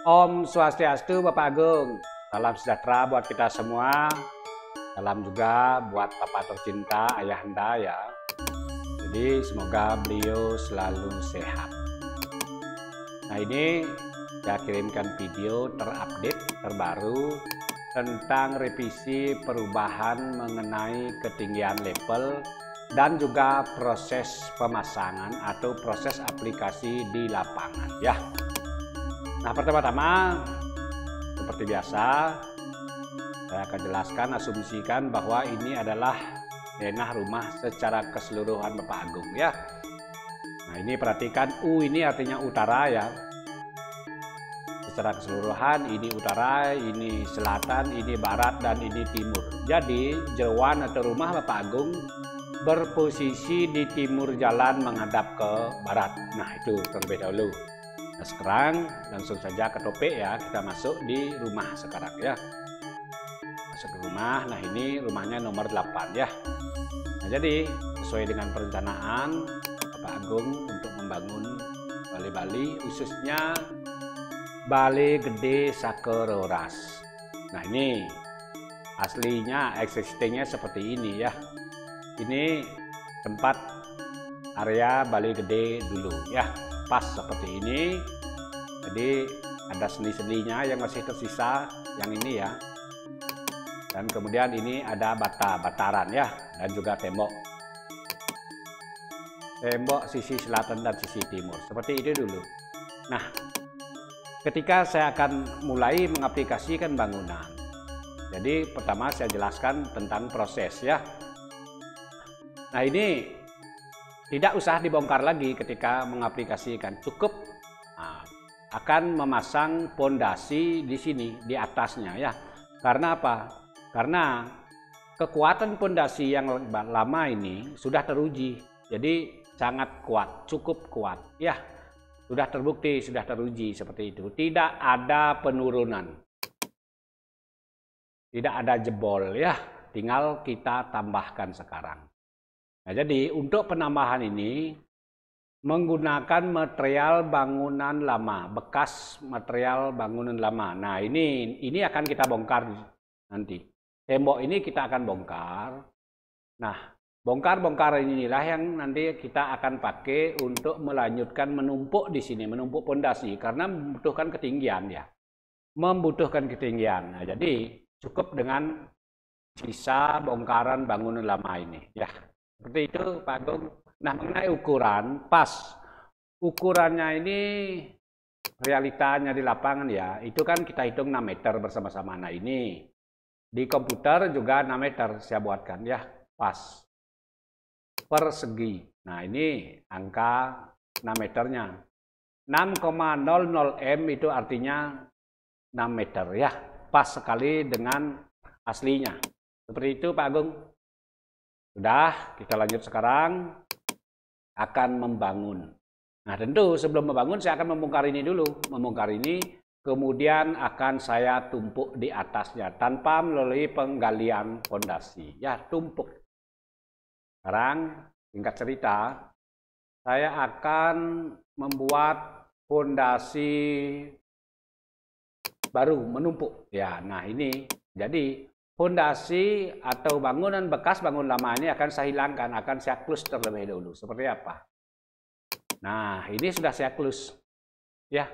Om Swastiastu Bapak Agung. Salam sejahtera buat kita semua. Salam juga buat Papa tercinta Ayah Anda ya. Jadi semoga beliau selalu sehat. Nah ini saya kirimkan video terupdate terbaru tentang revisi perubahan mengenai ketinggian level dan juga proses pemasangan atau proses aplikasi di lapangan ya. Nah, pertama-tama seperti biasa saya akan jelaskan asumsikan bahwa ini adalah denah rumah secara keseluruhan Bapak Agung ya. Nah, ini perhatikan U ini artinya utara ya. Secara keseluruhan ini utara, ini selatan, ini barat dan ini timur. Jadi, jeruan atau rumah Bapak Agung berposisi di timur jalan menghadap ke barat. Nah, itu terlebih dahulu sekarang langsung saja ke topik ya kita masuk di rumah sekarang ya masuk ke rumah nah ini rumahnya nomor 8 ya nah jadi sesuai dengan perencanaan Bapak Agung untuk membangun Bali Bali khususnya Bali Gede Sakeroras nah ini aslinya existingnya seperti ini ya ini tempat area Bali Gede dulu ya pas seperti ini jadi ada seni-seninya yang masih tersisa yang ini ya dan kemudian ini ada bata bataran ya dan juga tembok tembok sisi selatan dan sisi timur seperti itu dulu nah ketika saya akan mulai mengaplikasikan bangunan jadi pertama saya jelaskan tentang proses ya nah ini tidak usah dibongkar lagi ketika mengaplikasikan cukup nah, akan memasang pondasi di sini, di atasnya ya. Karena apa? Karena kekuatan pondasi yang lama ini sudah teruji. Jadi sangat kuat, cukup kuat. Ya, sudah terbukti, sudah teruji seperti itu. Tidak ada penurunan. Tidak ada jebol ya. Tinggal kita tambahkan sekarang. Nah, jadi untuk penambahan ini menggunakan material bangunan lama, bekas material bangunan lama. Nah, ini ini akan kita bongkar nanti. Tembok ini kita akan bongkar. Nah, bongkar-bongkar inilah yang nanti kita akan pakai untuk melanjutkan menumpuk di sini, menumpuk pondasi karena membutuhkan ketinggian ya. Membutuhkan ketinggian. Nah, jadi cukup dengan sisa bongkaran bangunan lama ini ya. Seperti itu Pak Agung. Nah, mengenai ukuran, pas ukurannya ini realitanya di lapangan ya, itu kan kita hitung 6 meter bersama-sama. Nah, ini di komputer juga 6 meter saya buatkan ya, pas persegi. Nah, ini angka 6 meternya. 6,00 M itu artinya 6 meter ya, pas sekali dengan aslinya. Seperti itu Pak Agung. Sudah, kita lanjut sekarang akan membangun. Nah tentu sebelum membangun saya akan membongkar ini dulu, membongkar ini, kemudian akan saya tumpuk di atasnya tanpa melalui penggalian fondasi. Ya tumpuk. Sekarang singkat cerita, saya akan membuat fondasi baru menumpuk. Ya, nah ini jadi fondasi atau bangunan bekas bangun lama ini akan saya hilangkan, akan saya close terlebih dahulu. Seperti apa? Nah, ini sudah saya close. Ya.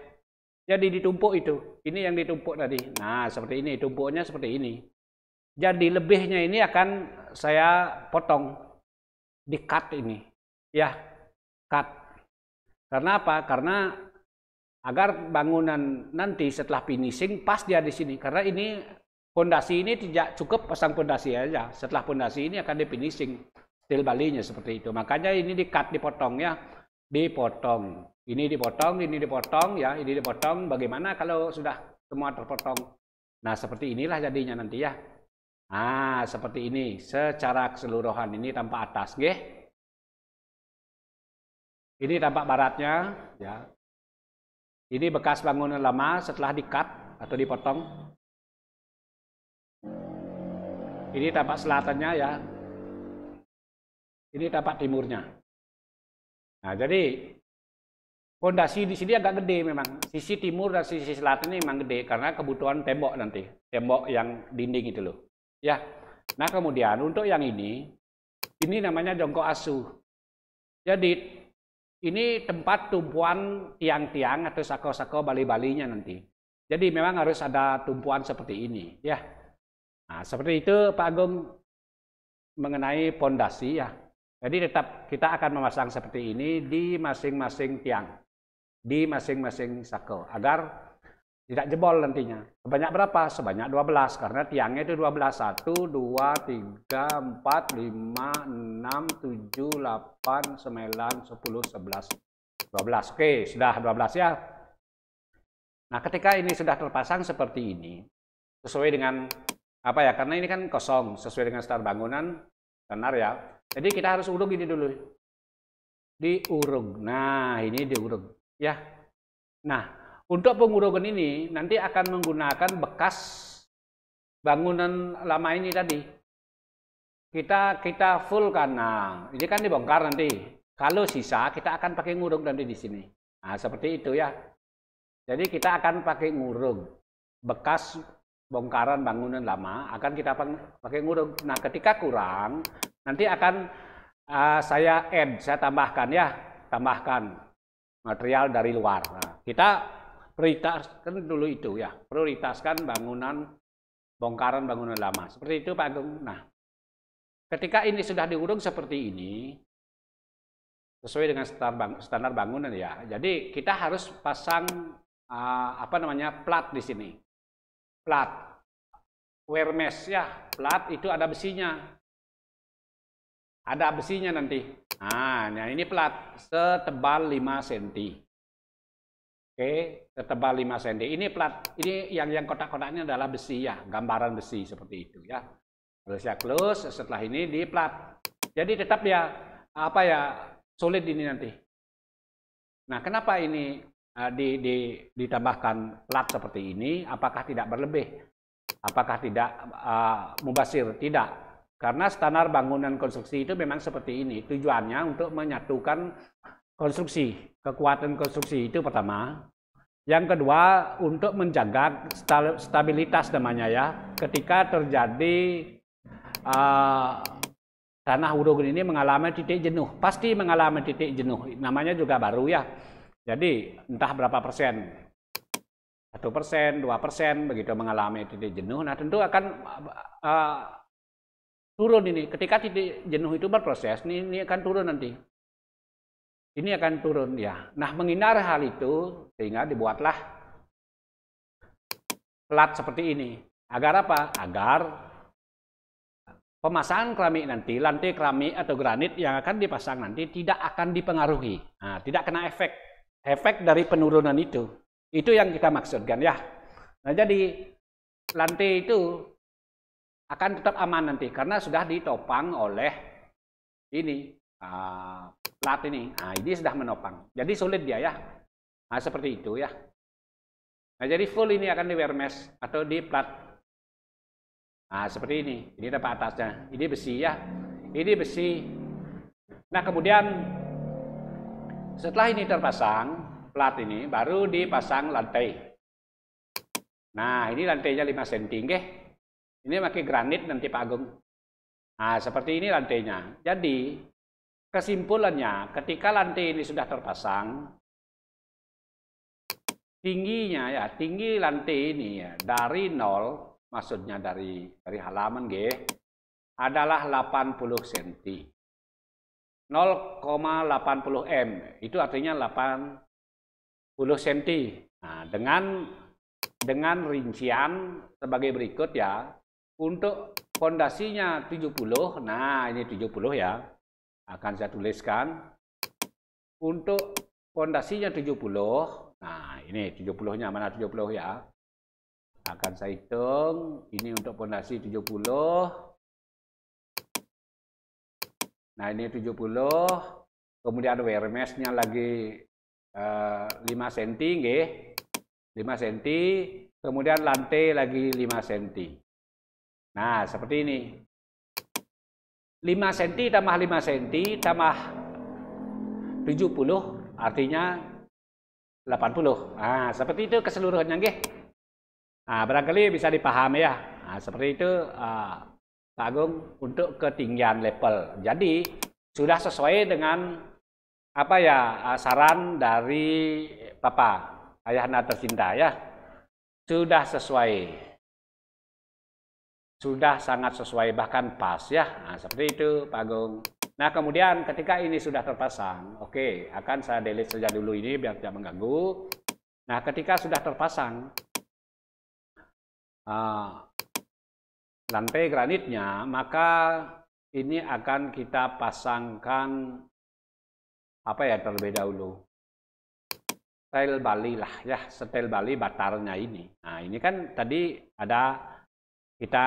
Jadi ditumpuk itu. Ini yang ditumpuk tadi. Nah, seperti ini tumpuknya seperti ini. Jadi lebihnya ini akan saya potong di cut ini. Ya, cut. Karena apa? Karena agar bangunan nanti setelah finishing pas dia di sini karena ini Pondasi ini tidak cukup pasang pondasi aja. Setelah pondasi ini akan di finishing steel balinya seperti itu. Makanya ini di cut dipotong ya, dipotong. Ini dipotong, ini dipotong ya, ini dipotong. Bagaimana kalau sudah semua terpotong? Nah, seperti inilah jadinya nanti ya. Nah, seperti ini secara keseluruhan ini tampak atas, nggih. Ini tampak baratnya ya. Ini bekas bangunan lama setelah di cut atau dipotong Ini tapak selatannya ya. Ini tapak timurnya. Nah, jadi Fondasi di sini agak gede memang. Sisi timur dan sisi selatan ini memang gede karena kebutuhan tembok nanti. Tembok yang dinding itu loh. Ya. Nah, kemudian untuk yang ini ini namanya jongkok asuh. Jadi ini tempat tumpuan tiang-tiang atau sako-sako bali-balinya nanti. Jadi memang harus ada tumpuan seperti ini, ya. Nah, seperti itu Pak Agung mengenai pondasi ya. Jadi tetap kita akan memasang seperti ini di masing-masing tiang, di masing-masing sakel agar tidak jebol nantinya. Sebanyak berapa? Sebanyak 12 karena tiangnya itu 12. 1 2 3 4 5 6 7 8 9 10 11 12. Oke, sudah 12 ya. Nah, ketika ini sudah terpasang seperti ini sesuai dengan apa ya karena ini kan kosong sesuai dengan standar bangunan benar ya jadi kita harus urug ini dulu diurug nah ini diurug ya nah untuk pengurugan ini nanti akan menggunakan bekas bangunan lama ini tadi kita kita full karena ini kan dibongkar nanti kalau sisa kita akan pakai ngurug nanti di sini nah seperti itu ya jadi kita akan pakai ngurug bekas bongkaran bangunan lama akan kita pakai ngurung. Nah, ketika kurang, nanti akan uh, saya add, saya tambahkan ya, tambahkan material dari luar. Nah, kita prioritaskan dulu itu ya, prioritaskan bangunan bongkaran bangunan lama. Seperti itu Pak Agung. Nah, ketika ini sudah diurung seperti ini, sesuai dengan standar bangunan ya. Jadi kita harus pasang uh, apa namanya plat di sini plat. wear mesh ya, plat itu ada besinya. Ada besinya nanti. Nah, nah ini plat setebal 5 cm. Oke, setebal 5 cm. Ini plat, ini yang yang kotak-kotaknya adalah besi ya, gambaran besi seperti itu ya. Terus ya close, setelah ini di plat. Jadi tetap ya apa ya solid ini nanti. Nah, kenapa ini Eh, di, di, ditambahkan plat seperti ini, apakah tidak berlebih? Apakah tidak uh, mubasir? Tidak. Karena standar bangunan konstruksi itu memang seperti ini. Tujuannya untuk menyatukan konstruksi, kekuatan konstruksi itu pertama. Yang kedua, untuk menjaga stabilitas namanya ya. Ketika terjadi uh, tanah huruf ini mengalami titik jenuh, pasti mengalami titik jenuh. Namanya juga baru ya jadi entah berapa persen, satu persen, dua persen, begitu mengalami titik jenuh, nah tentu akan uh, turun ini. Ketika titik jenuh itu berproses, ini, ini akan turun nanti. Ini akan turun ya. Nah menghindari hal itu sehingga dibuatlah plat seperti ini. Agar apa? Agar pemasangan keramik nanti, lantai keramik atau granit yang akan dipasang nanti tidak akan dipengaruhi, nah, tidak kena efek efek dari penurunan itu. Itu yang kita maksudkan ya. Nah, jadi lantai itu akan tetap aman nanti karena sudah ditopang oleh ini uh, plat ini. Nah, ini sudah menopang. Jadi sulit dia ya. Nah, seperti itu ya. Nah, jadi full ini akan di wear mesh atau di plat. Nah, seperti ini. Ini dapat atasnya. Ini besi ya. Ini besi. Nah, kemudian setelah ini terpasang, plat ini baru dipasang lantai. Nah, ini lantainya 5 cm. Nggih. Ini pakai granit nanti Pak Agung. Nah, seperti ini lantainya. Jadi, kesimpulannya ketika lantai ini sudah terpasang, tingginya ya, tinggi lantai ini ya, dari nol, maksudnya dari dari halaman G, adalah 80 cm. 0,80 m. Itu artinya 80 cm. Nah, dengan dengan rincian sebagai berikut ya. Untuk fondasinya 70, nah ini 70 ya. Akan saya tuliskan. Untuk fondasinya 70, nah ini 70-nya mana 70 ya. Akan saya hitung, ini untuk fondasi 70, Nah, ini 70. Kemudian wearmesnya lagi uh, 5 cm, nggih. 5 cm. Kemudian lantai lagi 5 cm. Nah, seperti ini. 5 cm tambah 5 cm tambah 70 artinya 80. Nah, seperti itu keseluruhannya nggih. Nah, barangkali bisa dipahami ya. Nah, seperti itu uh, Pak Agung untuk ketinggian level. Jadi sudah sesuai dengan apa ya eh, saran dari Papa ayah anda tercinta ya sudah sesuai sudah sangat sesuai bahkan pas ya nah, seperti itu Pak Agung. Nah kemudian ketika ini sudah terpasang, oke okay, akan saya delete saja dulu ini biar tidak mengganggu. Nah ketika sudah terpasang, uh, lantai granitnya, maka ini akan kita pasangkan apa ya terlebih dahulu setel Bali lah ya setel Bali batarnya ini nah ini kan tadi ada kita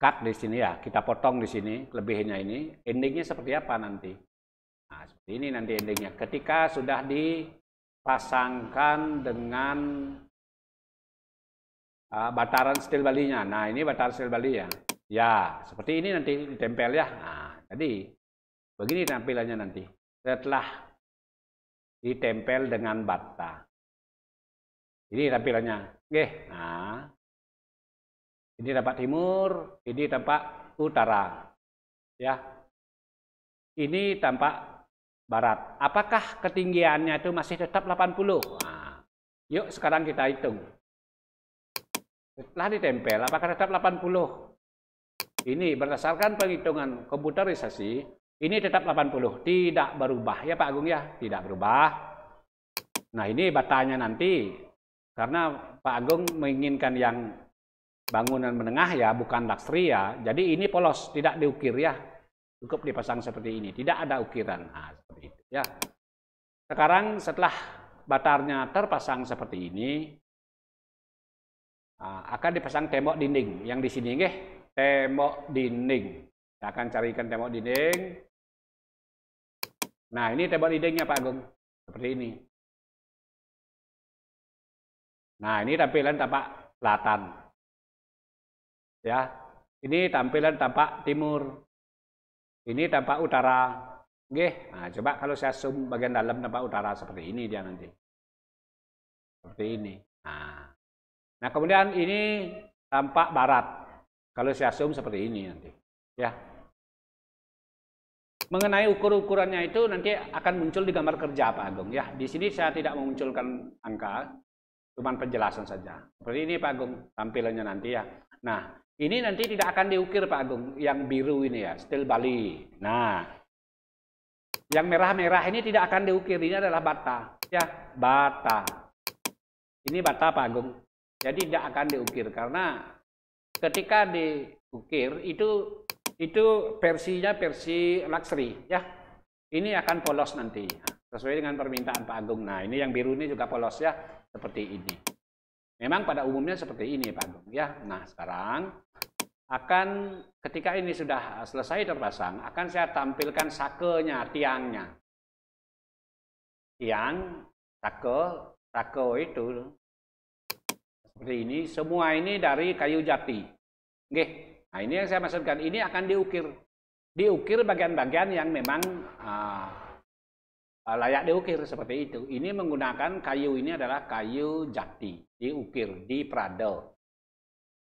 cut di sini ya kita potong di sini lebihnya ini endingnya seperti apa nanti nah seperti ini nanti endingnya ketika sudah dipasangkan dengan uh, bataran steel balinya. Nah, ini bataran steel balinya. ya. seperti ini nanti ditempel ya. Nah, jadi begini tampilannya nanti. Setelah ditempel dengan bata. Ini tampilannya. Oke. Nah. Ini tempat timur, ini tempat utara. Ya. Ini tampak barat. Apakah ketinggiannya itu masih tetap 80? Nah, yuk sekarang kita hitung. Setelah ditempel, apakah tetap 80? Ini berdasarkan penghitungan komputerisasi, ini tetap 80. Tidak berubah ya Pak Agung ya? Tidak berubah. Nah ini batanya nanti. Karena Pak Agung menginginkan yang bangunan menengah ya, bukan laksri ya. Jadi ini polos, tidak diukir ya. Cukup dipasang seperti ini. Tidak ada ukiran. Nah, seperti itu ya. Sekarang setelah batarnya terpasang seperti ini, Ah, akan dipasang tembok dinding. Yang di sini nih tembok dinding. Kita akan carikan tembok dinding. Nah, ini tembok dindingnya Pak Agung. Seperti ini. Nah, ini tampilan tapak selatan. Ya. Ini tampilan tapak timur. Ini tapak utara. Oke, Nah, coba kalau saya zoom bagian dalam tapak utara seperti ini dia nanti. Seperti ini. Nah, Nah, kemudian ini tampak barat. Kalau saya asum seperti ini nanti. Ya. Mengenai ukur-ukurannya itu nanti akan muncul di gambar kerja Pak Agung ya. Di sini saya tidak memunculkan angka, cuma penjelasan saja. Seperti ini Pak Agung tampilannya nanti ya. Nah, ini nanti tidak akan diukir Pak Agung yang biru ini ya, still Bali. Nah, yang merah-merah ini tidak akan diukir, ini adalah bata ya, bata. Ini bata Pak Agung. Jadi tidak akan diukir karena ketika diukir itu itu versinya versi luxury ya. Ini akan polos nanti sesuai dengan permintaan Pak Agung. Nah, ini yang biru ini juga polos ya seperti ini. Memang pada umumnya seperti ini Pak Agung ya. Nah, sekarang akan ketika ini sudah selesai terpasang, akan saya tampilkan sakelnya tiangnya. Tiang, sake, sake itu seperti ini, semua ini dari kayu jati. Oke, nah ini yang saya maksudkan. Ini akan diukir. Diukir bagian-bagian yang memang uh, layak diukir seperti itu. Ini menggunakan kayu ini adalah kayu jati, diukir, di pradel.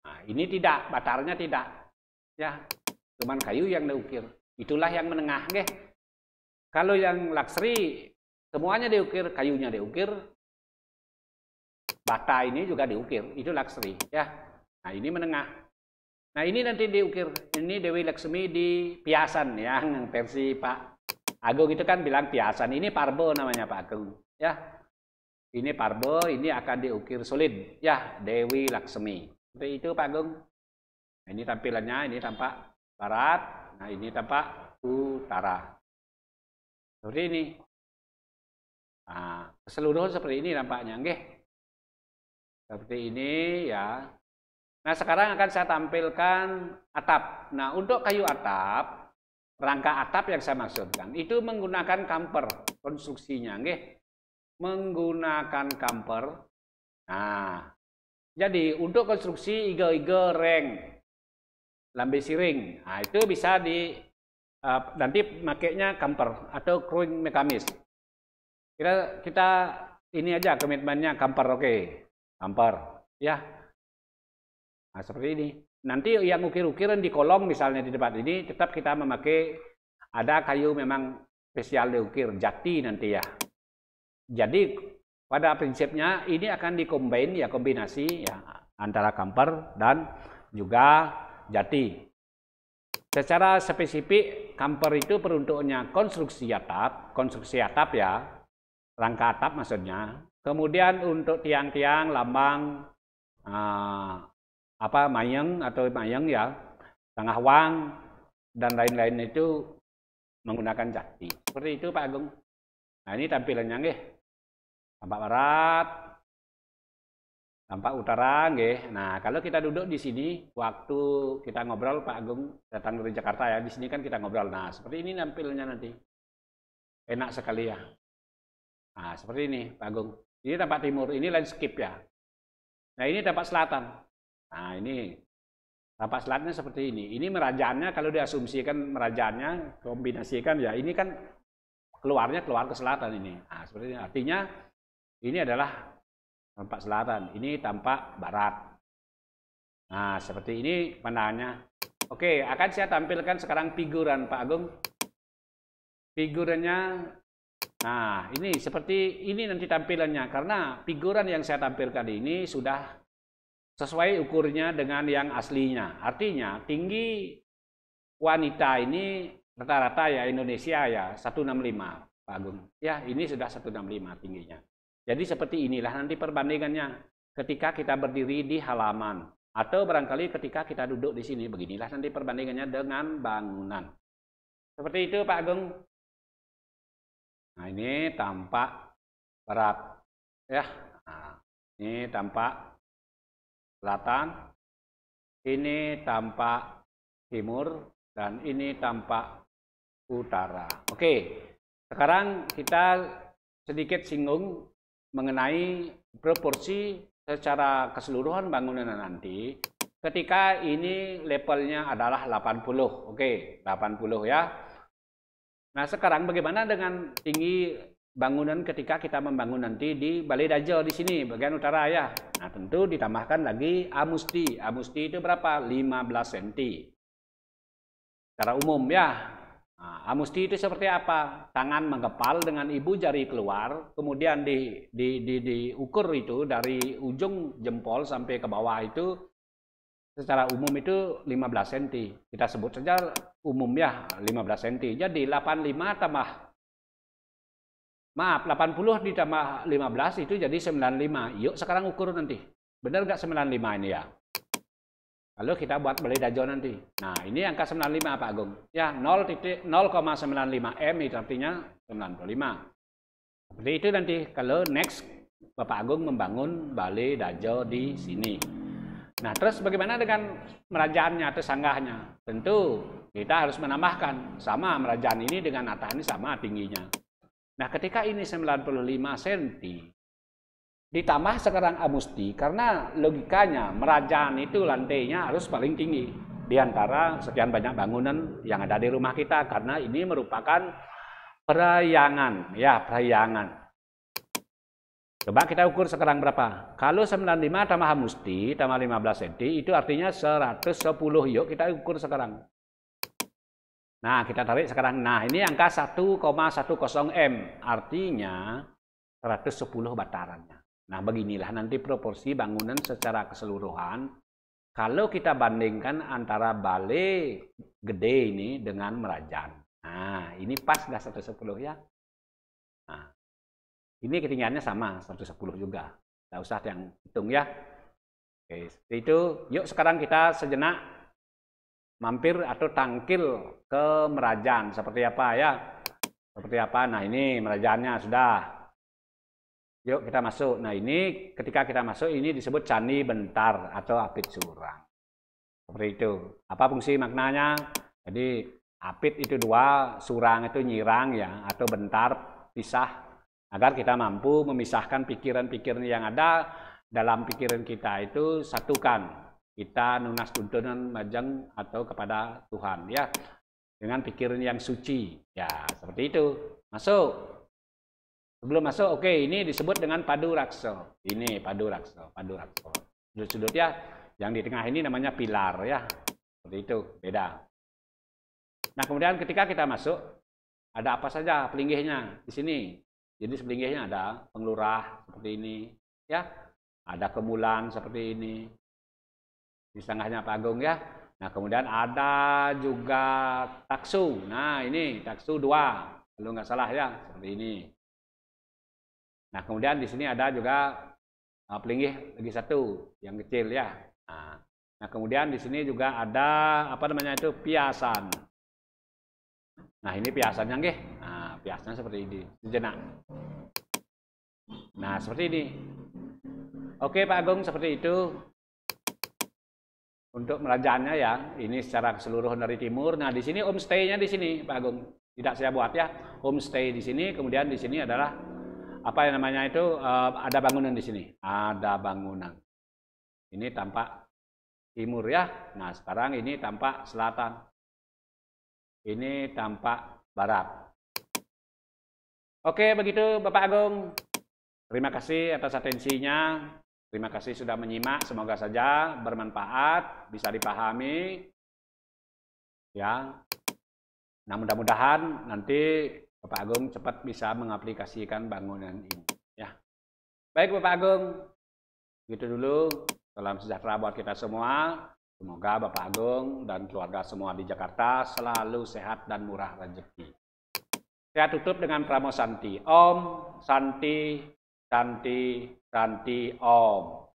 Nah, ini tidak, batarnya tidak. Ya, cuman kayu yang diukir. Itulah yang menengah, oke. Kalau yang luxury semuanya diukir, kayunya diukir, Bata ini juga diukir, itu Laksmi ya. Nah, ini menengah. Nah, ini nanti diukir. Ini Dewi Laksmi di Piasan yang hmm, versi Pak Agung itu kan bilang Piasan. Ini Parbo namanya Pak Agung, ya. Ini Parbo, ini akan diukir solid, ya, Dewi Laksmi. Seperti itu Pak Agung. Nah, ini tampilannya, ini tampak barat, nah ini tampak utara. Seperti ini. Nah, seluruh seperti ini nampaknya, nggih. Seperti ini ya. Nah sekarang akan saya tampilkan atap. Nah untuk kayu atap, rangka atap yang saya maksudkan, itu menggunakan kamper konstruksinya. Nggih. Menggunakan kamper. Nah, jadi untuk konstruksi iga-iga reng, lambe siring, nah, itu bisa di uh, nanti makainya kamper atau crewing mekanis. Kita kita ini aja komitmennya kamper, oke. Okay. Ampar. Ya. Nah, seperti ini. Nanti yang ukir-ukiran di kolong misalnya di depan ini tetap kita memakai ada kayu memang spesial diukir jati nanti ya. Jadi pada prinsipnya ini akan dikombin ya kombinasi ya antara kamper dan juga jati. Secara spesifik kamper itu peruntuknya konstruksi atap, konstruksi atap ya, rangka atap maksudnya. Kemudian untuk tiang-tiang lambang uh, apa mayang atau mayang ya, tengah wang dan lain-lain itu menggunakan jati. Seperti itu Pak Agung. Nah ini tampilannya nggih. Tampak barat, tampak utara nggih. Nah kalau kita duduk di sini waktu kita ngobrol Pak Agung datang dari Jakarta ya, di sini kan kita ngobrol. Nah seperti ini tampilannya nanti. Enak sekali ya. Nah seperti ini Pak Agung. Ini tampak timur, ini landscape ya. Nah ini tampak selatan. Nah ini tampak selatnya seperti ini. Ini merajanya kalau diasumsikan merajaannya kombinasikan ya ini kan keluarnya keluar ke selatan ini. Nah, seperti ini. Artinya ini adalah tampak selatan, ini tampak barat. Nah seperti ini pandangannya. Oke, akan saya tampilkan sekarang figuran Pak Agung. Figurannya Nah, ini seperti ini nanti tampilannya karena figuran yang saya tampilkan ini sudah sesuai ukurnya dengan yang aslinya. Artinya, tinggi wanita ini rata-rata ya Indonesia ya 165, Pak Agung. Ya, ini sudah 165 tingginya. Jadi seperti inilah nanti perbandingannya ketika kita berdiri di halaman atau barangkali ketika kita duduk di sini beginilah nanti perbandingannya dengan bangunan. Seperti itu Pak Agung. Nah, ini tampak barat ya. Nah, ini tampak selatan, ini tampak timur dan ini tampak utara. Oke. Sekarang kita sedikit singgung mengenai proporsi secara keseluruhan bangunan nanti ketika ini levelnya adalah 80. Oke, 80 ya. Nah sekarang bagaimana dengan tinggi bangunan ketika kita membangun nanti di Balai Dajjal di sini bagian utara ya. Nah tentu ditambahkan lagi amusti. Amusti itu berapa? 15 cm. Secara umum ya. Nah, amusti itu seperti apa? Tangan menggepal dengan ibu jari keluar, kemudian di, di, di, diukur itu dari ujung jempol sampai ke bawah itu secara umum itu 15 cm. Kita sebut saja umumnya 15 cm. Jadi 85 tambah maaf 80 ditambah 15 itu jadi 95. Yuk sekarang ukur nanti. Benar nggak 95 ini ya? Lalu kita buat beli dajo nanti. Nah, ini angka 95 Pak Agung. Ya, 0,95 M itu artinya 95. Seperti itu nanti kalau next Bapak Agung membangun balai dajo di sini. Nah, terus bagaimana dengan merajaannya atau sanggahnya? Tentu kita harus menambahkan sama merajaan ini dengan ini sama tingginya. Nah, ketika ini 95 cm ditambah sekarang amusti karena logikanya merajaan itu lantainya harus paling tinggi di antara sekian banyak bangunan yang ada di rumah kita karena ini merupakan perayangan ya perayangan Coba kita ukur sekarang berapa? Kalau 95 tambah musti tambah 15 cm, itu artinya 110 yuk kita ukur sekarang. Nah, kita tarik sekarang. Nah, ini angka 1,10 M. Artinya 110 batarannya. Nah, beginilah nanti proporsi bangunan secara keseluruhan. Kalau kita bandingkan antara balai gede ini dengan merajan. Nah, ini pas dah 110 ya. Ini ketinggiannya sama, 110 juga. Tidak usah yang hitung ya. Oke, seperti itu. Yuk sekarang kita sejenak mampir atau tangkil ke Merajan. Seperti apa ya? Seperti apa? Nah ini Merajannya sudah. Yuk kita masuk. Nah ini ketika kita masuk ini disebut Candi Bentar atau Apit surang. Seperti itu. Apa fungsi maknanya? Jadi apit itu dua, surang itu nyirang ya, atau bentar pisah agar kita mampu memisahkan pikiran-pikiran yang ada dalam pikiran kita itu satukan kita nunas tuntunan majang atau kepada Tuhan ya dengan pikiran yang suci ya seperti itu masuk sebelum masuk oke okay, ini disebut dengan padu rakso ini padu rakso padu rakso sudut-sudut ya yang di tengah ini namanya pilar ya seperti itu beda nah kemudian ketika kita masuk ada apa saja pelinggihnya di sini jadi sebelingihnya ada pengelurah seperti ini, ya. Ada kemulan seperti ini. Di tengahnya Pak ya. Nah, kemudian ada juga taksu. Nah, ini taksu dua. Kalau nggak salah ya, seperti ini. Nah, kemudian di sini ada juga uh, pelinggih lagi satu yang kecil ya. Nah, nah, kemudian di sini juga ada apa namanya itu piasan. Nah, ini piasan yang nggih biasanya seperti ini sejenak nah seperti ini oke Pak Agung seperti itu untuk merajaannya ya ini secara keseluruhan dari timur nah di sini homestaynya di sini Pak Agung tidak saya buat ya homestay di sini kemudian di sini adalah apa yang namanya itu eh, ada bangunan di sini ada bangunan ini tampak timur ya nah sekarang ini tampak selatan ini tampak barat Oke, begitu Bapak Agung. Terima kasih atas atensinya. Terima kasih sudah menyimak. Semoga saja bermanfaat, bisa dipahami. Ya. Nah, mudah-mudahan nanti Bapak Agung cepat bisa mengaplikasikan bangunan ini, ya. Baik Bapak Agung. Gitu dulu. Salam sejahtera buat kita semua. Semoga Bapak Agung dan keluarga semua di Jakarta selalu sehat dan murah rezeki. Saya tutup dengan Pramo Santi. Om, Santi, Santi, Santi, Om.